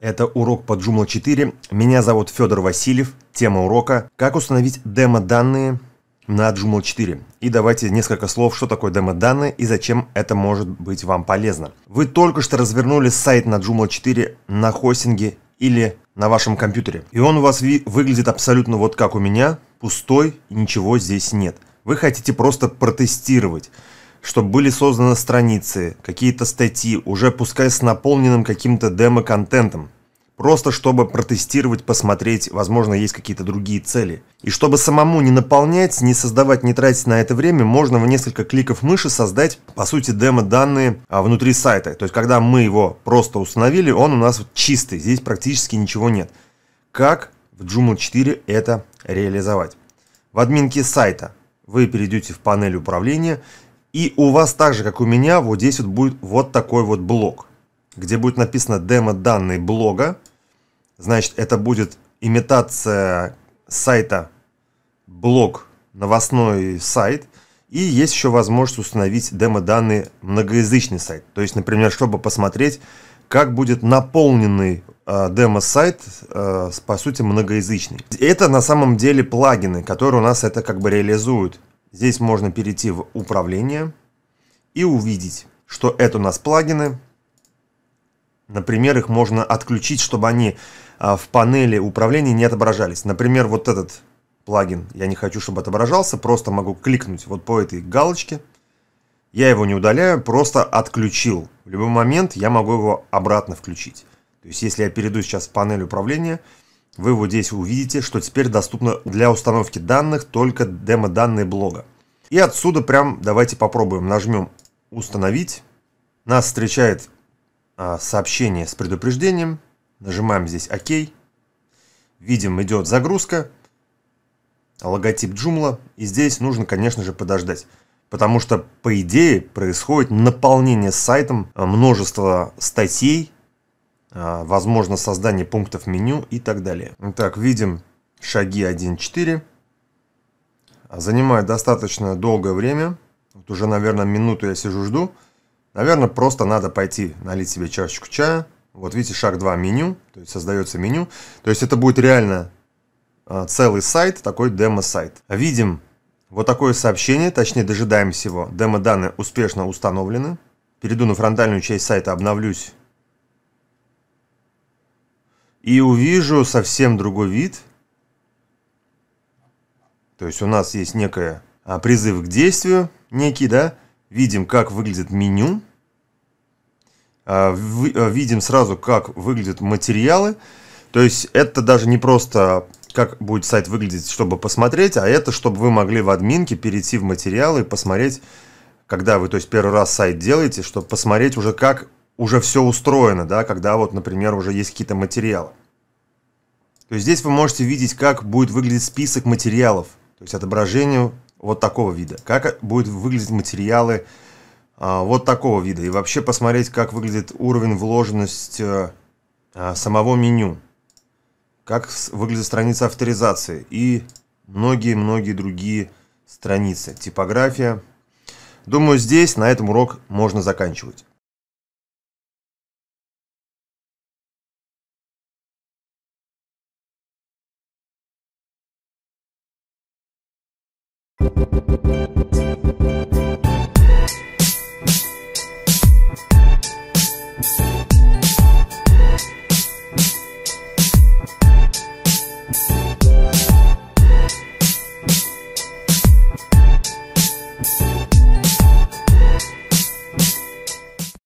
Это урок по Joomla 4. Меня зовут Федор Васильев. Тема урока «Как установить демо-данные на Joomla 4». И давайте несколько слов, что такое демо-данные и зачем это может быть вам полезно. Вы только что развернули сайт на Joomla 4 на хостинге или на вашем компьютере. И он у вас выглядит абсолютно вот как у меня, пустой, ничего здесь нет. Вы хотите просто протестировать чтобы были созданы страницы, какие-то статьи, уже пускай с наполненным каким-то демо-контентом. Просто чтобы протестировать, посмотреть, возможно, есть какие-то другие цели. И чтобы самому не наполнять, не создавать, не тратить на это время, можно в несколько кликов мыши создать, по сути, демо-данные а, внутри сайта. То есть, когда мы его просто установили, он у нас чистый, здесь практически ничего нет. Как в Joomla 4 это реализовать? В админке сайта вы перейдете в панель управления – и у вас так же, как у меня, вот здесь вот будет вот такой вот блок, где будет написано демо данные блога. Значит, это будет имитация сайта блог новостной сайт. И есть еще возможность установить демо-данные многоязычный сайт. То есть, например, чтобы посмотреть, как будет наполненный э, демо-сайт, э, по сути, многоязычный. Это на самом деле плагины, которые у нас это как бы реализуют. Здесь можно перейти в управление и увидеть, что это у нас плагины. Например, их можно отключить, чтобы они а, в панели управления не отображались. Например, вот этот плагин я не хочу, чтобы отображался, просто могу кликнуть вот по этой галочке. Я его не удаляю, просто отключил. В любой момент я могу его обратно включить. То есть, если я перейду сейчас в панель управления, вы вот здесь увидите, что теперь доступно для установки данных только демо-данные блога. И отсюда прям давайте попробуем. Нажмем «Установить». Нас встречает а, сообщение с предупреждением. Нажимаем здесь «Ок». Видим, идет загрузка. Логотип Joomla. И здесь нужно, конечно же, подождать. Потому что, по идее, происходит наполнение сайтом а, множество статей, а, возможно создание пунктов меню и так далее. Итак, видим шаги 1.4. А, занимает достаточно долгое время. Вот уже, наверное, минуту я сижу жду. Наверное, просто надо пойти налить себе чашечку чая. Вот видите, шаг 2 меню, то есть создается меню. То есть это будет реально а, целый сайт, такой демо-сайт. Видим вот такое сообщение, точнее дожидаемся его. Демо-данные успешно установлены. Перейду на фронтальную часть сайта, обновлюсь и увижу совсем другой вид. То есть у нас есть некая а, призыв к действию, некий, да, видим, как выглядит меню, а, в, а, видим сразу, как выглядят материалы. То есть это даже не просто как будет сайт выглядеть, чтобы посмотреть, а это, чтобы вы могли в админке перейти в материалы и посмотреть, когда вы, то есть первый раз сайт делаете, чтобы посмотреть уже, как уже все устроено, да, когда вот, например, уже есть какие-то материалы. То есть здесь вы можете видеть, как будет выглядеть список материалов, то есть отображение вот такого вида, как будут выглядеть материалы а, вот такого вида, и вообще посмотреть, как выглядит уровень вложенности э, а, самого меню, как выглядит страница авторизации и многие-многие другие страницы, типография. Думаю, здесь на этом урок можно заканчивать.